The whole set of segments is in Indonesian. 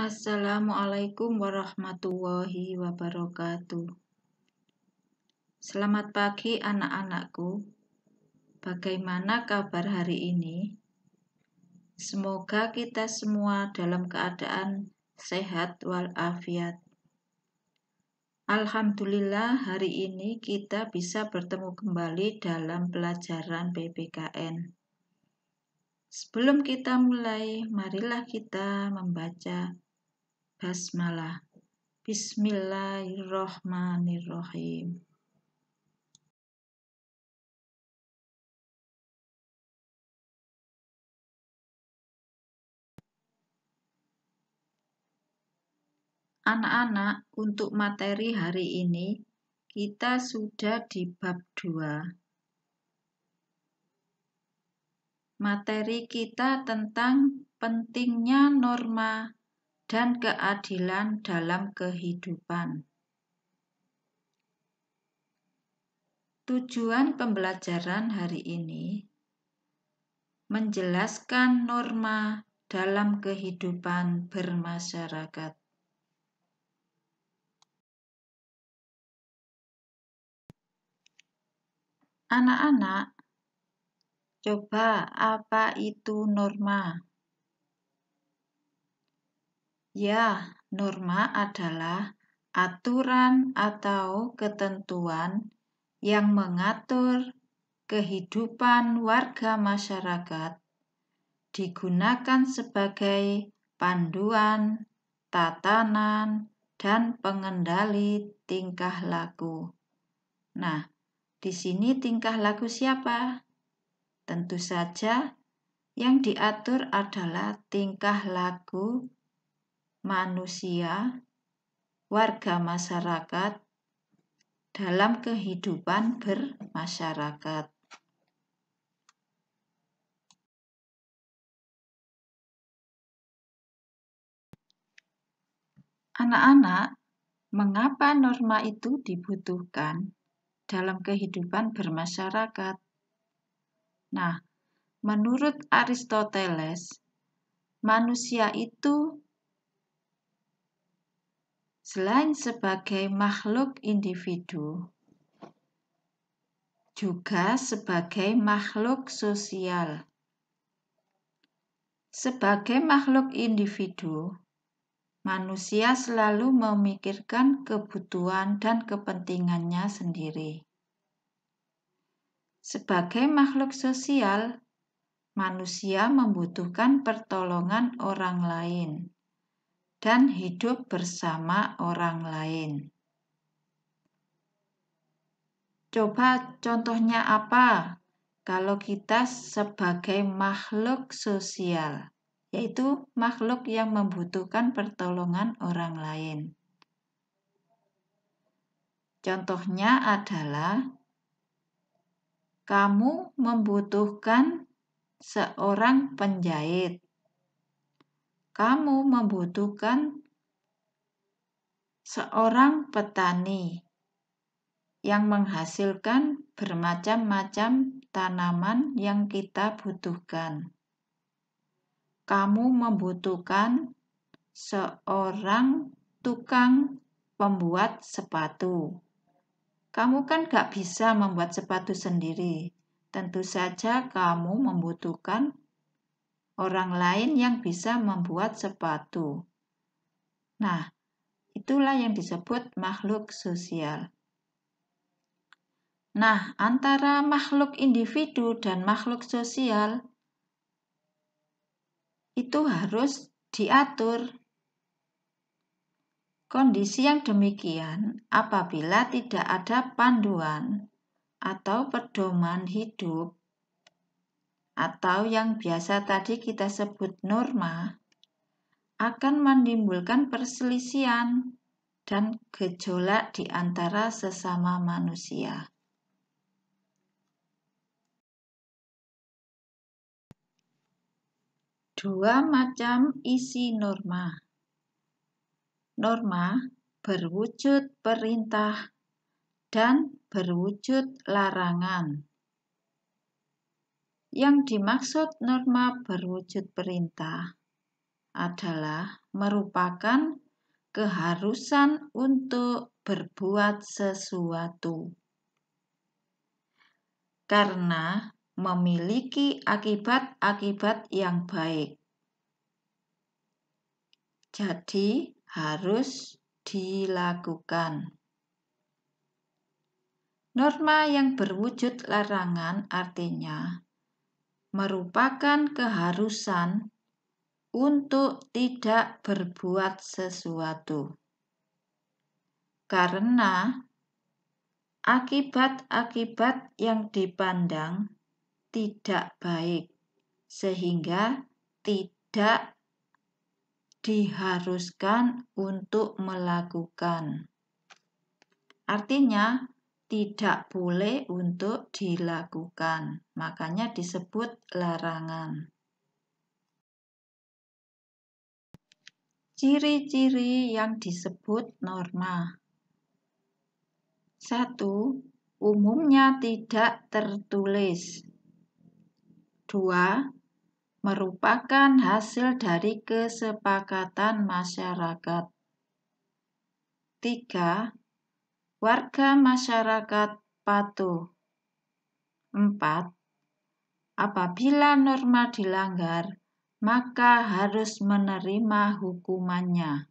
Assalamualaikum warahmatullahi wabarakatuh. Selamat pagi, anak-anakku. Bagaimana kabar hari ini? Semoga kita semua dalam keadaan sehat walafiat. Alhamdulillah, hari ini kita bisa bertemu kembali dalam pelajaran PPKN. Sebelum kita mulai, marilah kita membaca basmalah. Bismillahirrahmanirrahim. Anak-anak, untuk materi hari ini kita sudah di bab 2. Materi kita tentang pentingnya norma dan keadilan dalam kehidupan. Tujuan pembelajaran hari ini menjelaskan norma dalam kehidupan bermasyarakat. Anak-anak, coba apa itu norma? Ya, norma adalah aturan atau ketentuan yang mengatur kehidupan warga masyarakat digunakan sebagai panduan, tatanan, dan pengendali tingkah laku. Nah, di sini tingkah laku siapa? Tentu saja yang diatur adalah tingkah laku manusia, warga masyarakat dalam kehidupan bermasyarakat. Anak-anak, mengapa norma itu dibutuhkan dalam kehidupan bermasyarakat? Nah, menurut Aristoteles, manusia itu selain sebagai makhluk individu, juga sebagai makhluk sosial. Sebagai makhluk individu, manusia selalu memikirkan kebutuhan dan kepentingannya sendiri. Sebagai makhluk sosial, manusia membutuhkan pertolongan orang lain dan hidup bersama orang lain. Coba contohnya apa kalau kita sebagai makhluk sosial, yaitu makhluk yang membutuhkan pertolongan orang lain. Contohnya adalah kamu membutuhkan seorang penjahit kamu membutuhkan seorang petani yang menghasilkan bermacam-macam tanaman yang kita butuhkan. Kamu membutuhkan seorang tukang pembuat sepatu. Kamu kan gak bisa membuat sepatu sendiri. Tentu saja kamu membutuhkan orang lain yang bisa membuat sepatu. Nah, itulah yang disebut makhluk sosial. Nah, antara makhluk individu dan makhluk sosial itu harus diatur. Kondisi yang demikian apabila tidak ada panduan atau pedoman hidup atau yang biasa tadi kita sebut norma akan menimbulkan perselisihan dan gejolak di antara sesama manusia. Dua macam isi norma. Norma berwujud perintah dan berwujud larangan. Yang dimaksud norma berwujud perintah adalah merupakan keharusan untuk berbuat sesuatu karena memiliki akibat-akibat yang baik. Jadi, harus dilakukan. Norma yang berwujud larangan artinya merupakan keharusan untuk tidak berbuat sesuatu, karena akibat-akibat yang dipandang tidak baik, sehingga tidak diharuskan untuk melakukan. Artinya, tidak boleh untuk dilakukan. Makanya disebut larangan. Ciri-ciri yang disebut norma. 1. Umumnya tidak tertulis. dua, Merupakan hasil dari kesepakatan masyarakat. tiga, warga masyarakat patuh. 4. Apabila norma dilanggar, maka harus menerima hukumannya.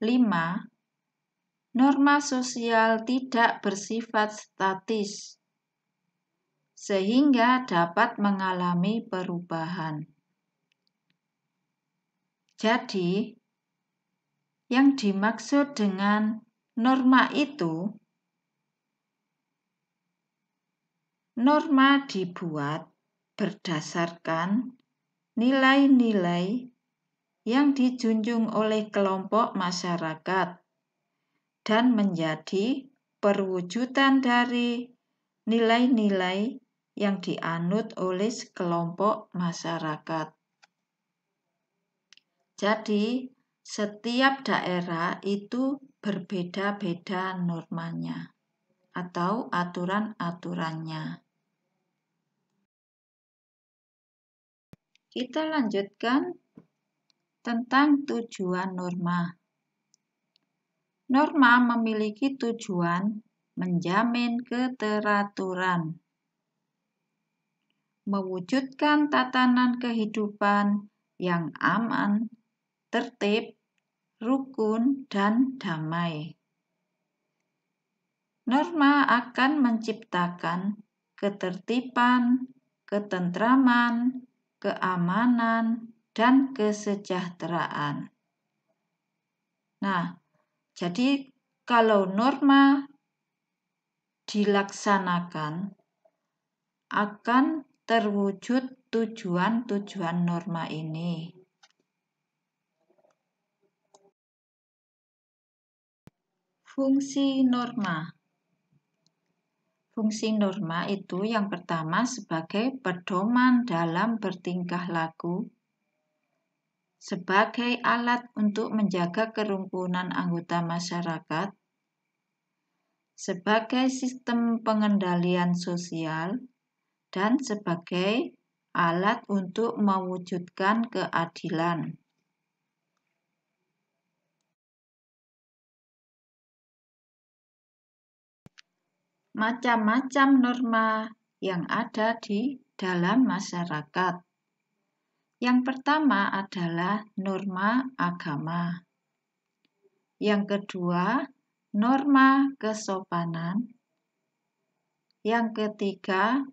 5. Norma sosial tidak bersifat statis, sehingga dapat mengalami perubahan. Jadi, yang dimaksud dengan norma itu norma dibuat berdasarkan nilai-nilai yang dijunjung oleh kelompok masyarakat dan menjadi perwujudan dari nilai-nilai yang dianut oleh sekelompok masyarakat. Jadi, setiap daerah itu berbeda-beda normanya atau aturan-aturannya. Kita lanjutkan tentang tujuan norma. Norma memiliki tujuan menjamin keteraturan, mewujudkan tatanan kehidupan yang aman, tertib, rukun, dan damai. Norma akan menciptakan ketertiban, ketentraman, keamanan, dan kesejahteraan. Nah, jadi kalau norma dilaksanakan akan terwujud tujuan-tujuan norma ini. Fungsi norma Fungsi norma itu yang pertama sebagai pedoman dalam bertingkah laku, sebagai alat untuk menjaga kerumunan anggota masyarakat, sebagai sistem pengendalian sosial, dan sebagai alat untuk mewujudkan keadilan. macam-macam norma yang ada di dalam masyarakat. Yang pertama adalah norma agama. Yang kedua, norma kesopanan. Yang ketiga,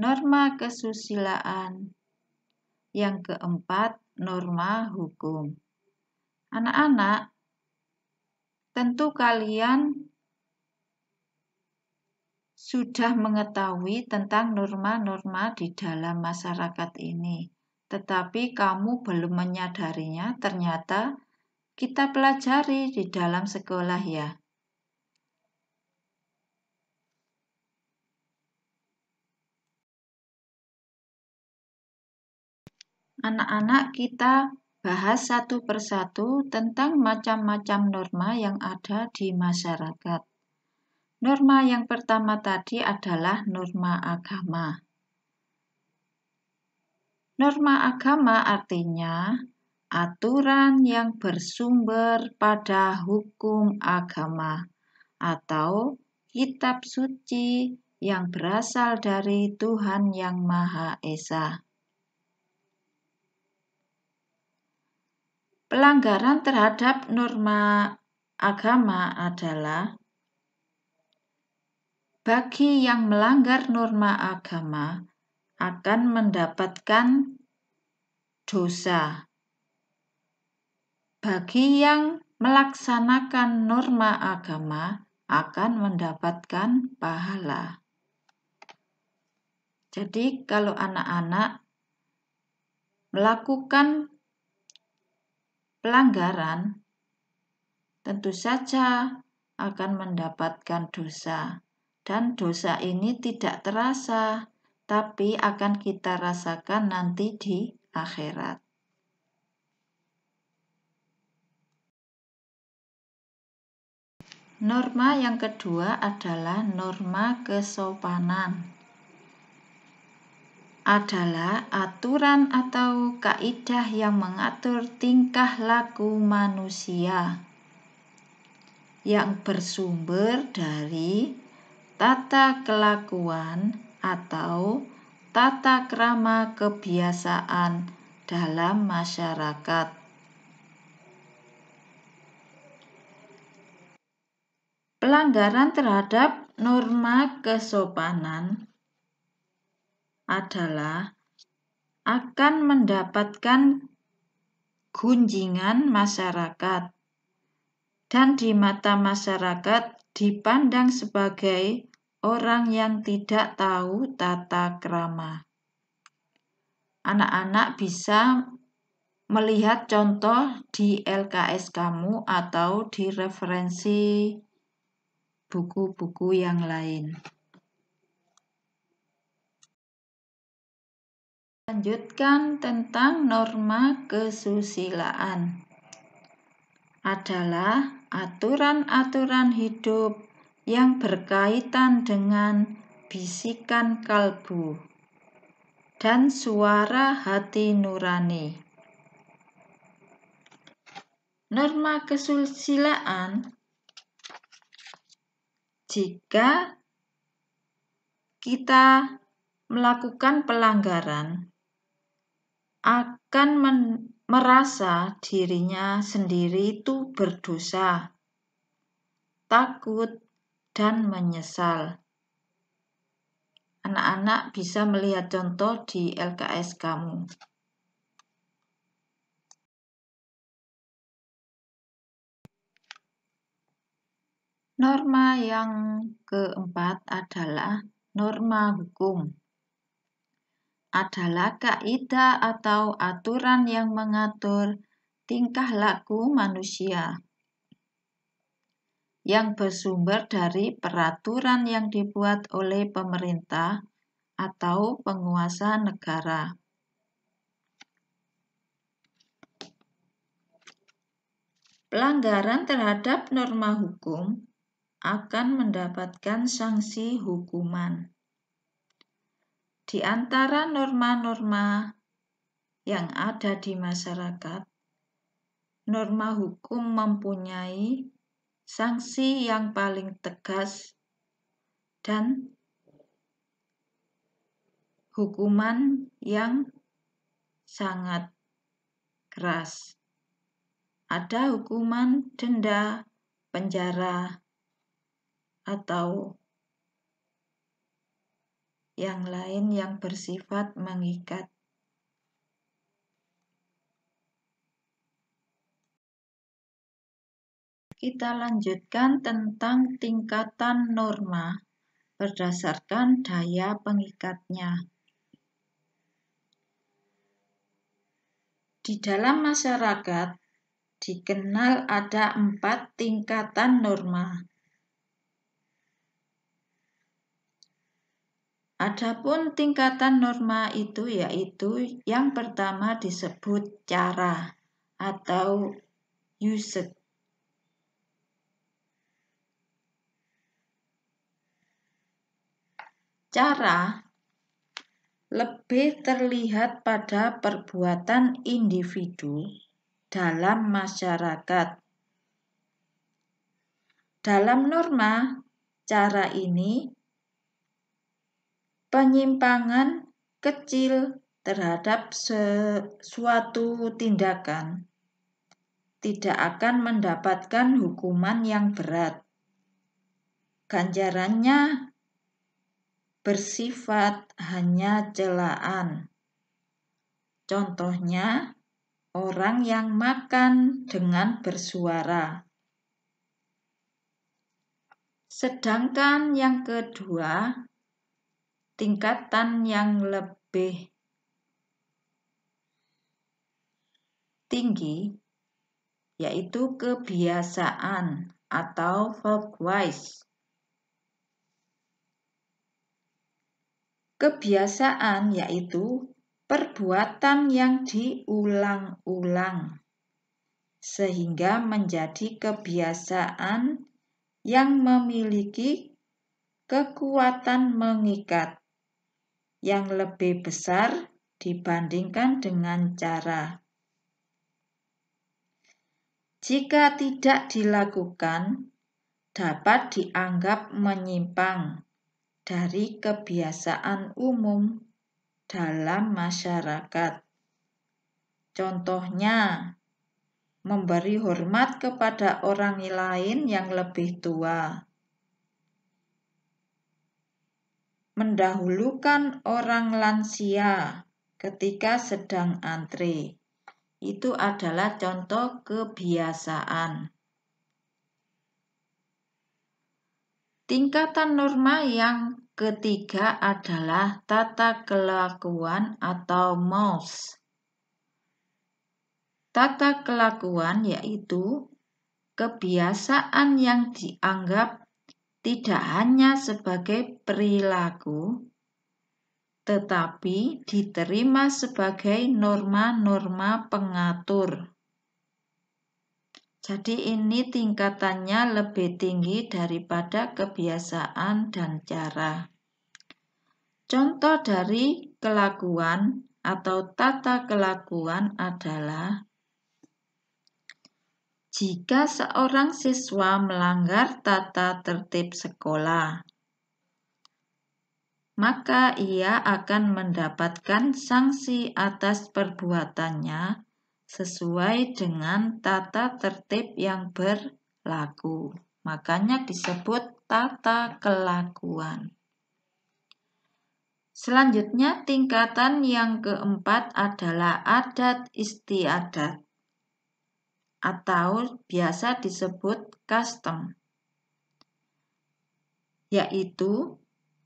norma kesusilaan. Yang keempat, norma hukum. Anak-anak, tentu kalian sudah mengetahui tentang norma-norma di dalam masyarakat ini, tetapi kamu belum menyadarinya. Ternyata kita pelajari di dalam sekolah, ya. anak-anak kita bahas satu persatu tentang macam-macam norma yang ada di masyarakat. Norma yang pertama tadi adalah norma agama. Norma agama artinya aturan yang bersumber pada hukum agama atau kitab suci yang berasal dari Tuhan Yang Maha Esa. Pelanggaran terhadap norma agama adalah bagi yang melanggar norma agama akan mendapatkan dosa. Bagi yang melaksanakan norma agama akan mendapatkan pahala. Jadi, kalau anak-anak melakukan pelanggaran, tentu saja akan mendapatkan dosa dan dosa ini tidak terasa, tapi akan kita rasakan nanti di akhirat. Norma yang kedua adalah norma kesopanan. Adalah aturan atau kaidah yang mengatur tingkah laku manusia yang bersumber dari tata kelakuan atau tata krama kebiasaan dalam masyarakat. Pelanggaran terhadap norma kesopanan adalah akan mendapatkan gunjingan masyarakat dan di mata masyarakat dipandang sebagai orang yang tidak tahu tata krama. Anak-anak bisa melihat contoh di LKS kamu atau di referensi buku-buku yang lain. Lanjutkan tentang norma kesusilaan. Adalah aturan-aturan hidup yang berkaitan dengan bisikan kalbu dan suara hati nurani. Norma kesusilaan jika kita melakukan pelanggaran akan merasa dirinya sendiri itu berdosa, takut dan menyesal. Anak-anak bisa melihat contoh di LKS kamu. Norma yang keempat adalah norma hukum. Adalah kaidah atau aturan yang mengatur tingkah laku manusia yang bersumber dari peraturan yang dibuat oleh pemerintah atau penguasa negara. Pelanggaran terhadap norma hukum akan mendapatkan sanksi hukuman. Di antara norma-norma yang ada di masyarakat, norma hukum mempunyai sanksi yang paling tegas dan hukuman yang sangat keras. Ada hukuman denda, penjara, atau yang lain yang bersifat mengikat. kita lanjutkan tentang tingkatan norma berdasarkan daya pengikatnya. Di dalam masyarakat, dikenal ada empat tingkatan norma. Adapun tingkatan norma itu yaitu yang pertama disebut cara atau usage cara lebih terlihat pada perbuatan individu dalam masyarakat. Dalam norma, cara ini penyimpangan kecil terhadap suatu tindakan tidak akan mendapatkan hukuman yang berat. Ganjarannya bersifat hanya celaan. Contohnya, orang yang makan dengan bersuara. Sedangkan yang kedua, tingkatan yang lebih tinggi yaitu kebiasaan atau folkwise. Kebiasaan yaitu perbuatan yang diulang-ulang sehingga menjadi kebiasaan yang memiliki kekuatan mengikat yang lebih besar dibandingkan dengan cara. Jika tidak dilakukan, dapat dianggap menyimpang dari kebiasaan umum dalam masyarakat. Contohnya, memberi hormat kepada orang lain yang lebih tua, mendahulukan orang lansia ketika sedang antre. Itu adalah contoh kebiasaan. Tingkatan norma yang ketiga adalah tata kelakuan atau mores. Tata kelakuan yaitu kebiasaan yang dianggap tidak hanya sebagai perilaku, tetapi diterima sebagai norma-norma pengatur. Jadi ini tingkatannya lebih tinggi daripada kebiasaan dan cara. Contoh dari kelakuan atau tata kelakuan adalah jika seorang siswa melanggar tata tertib sekolah, maka ia akan mendapatkan sanksi atas perbuatannya sesuai dengan tata tertib yang berlaku. Makanya disebut tata kelakuan. Selanjutnya tingkatan yang keempat adalah adat istiadat atau biasa disebut custom, yaitu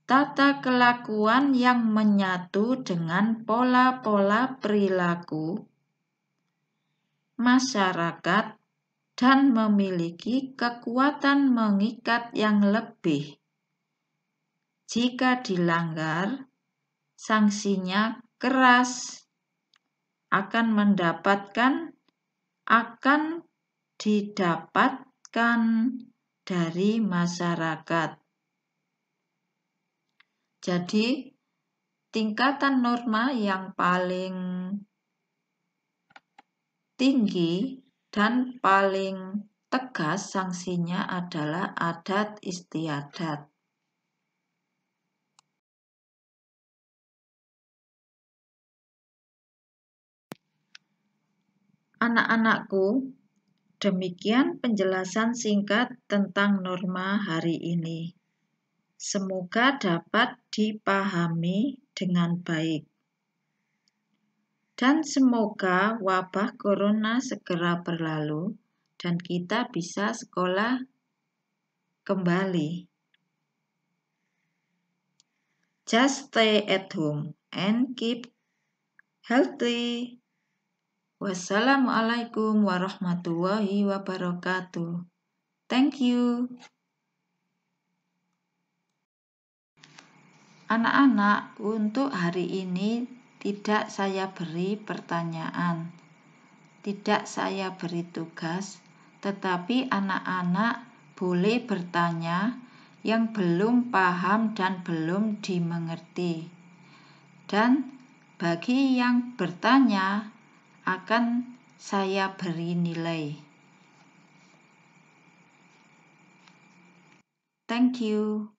tata kelakuan yang menyatu dengan pola-pola perilaku masyarakat, dan memiliki kekuatan mengikat yang lebih. Jika dilanggar, sanksinya keras akan mendapatkan akan didapatkan dari masyarakat. Jadi, tingkatan norma yang paling tinggi dan paling tegas sanksinya adalah adat istiadat. Anak-anakku, demikian penjelasan singkat tentang norma hari ini. Semoga dapat dipahami dengan baik. Dan semoga wabah corona segera berlalu dan kita bisa sekolah kembali. Just stay at home and keep healthy. Wassalamualaikum warahmatullahi wabarakatuh. Thank you. Anak-anak, untuk hari ini tidak saya beri pertanyaan, tidak saya beri tugas, tetapi anak-anak boleh bertanya yang belum paham dan belum dimengerti. Dan bagi yang bertanya akan saya beri nilai. Thank you.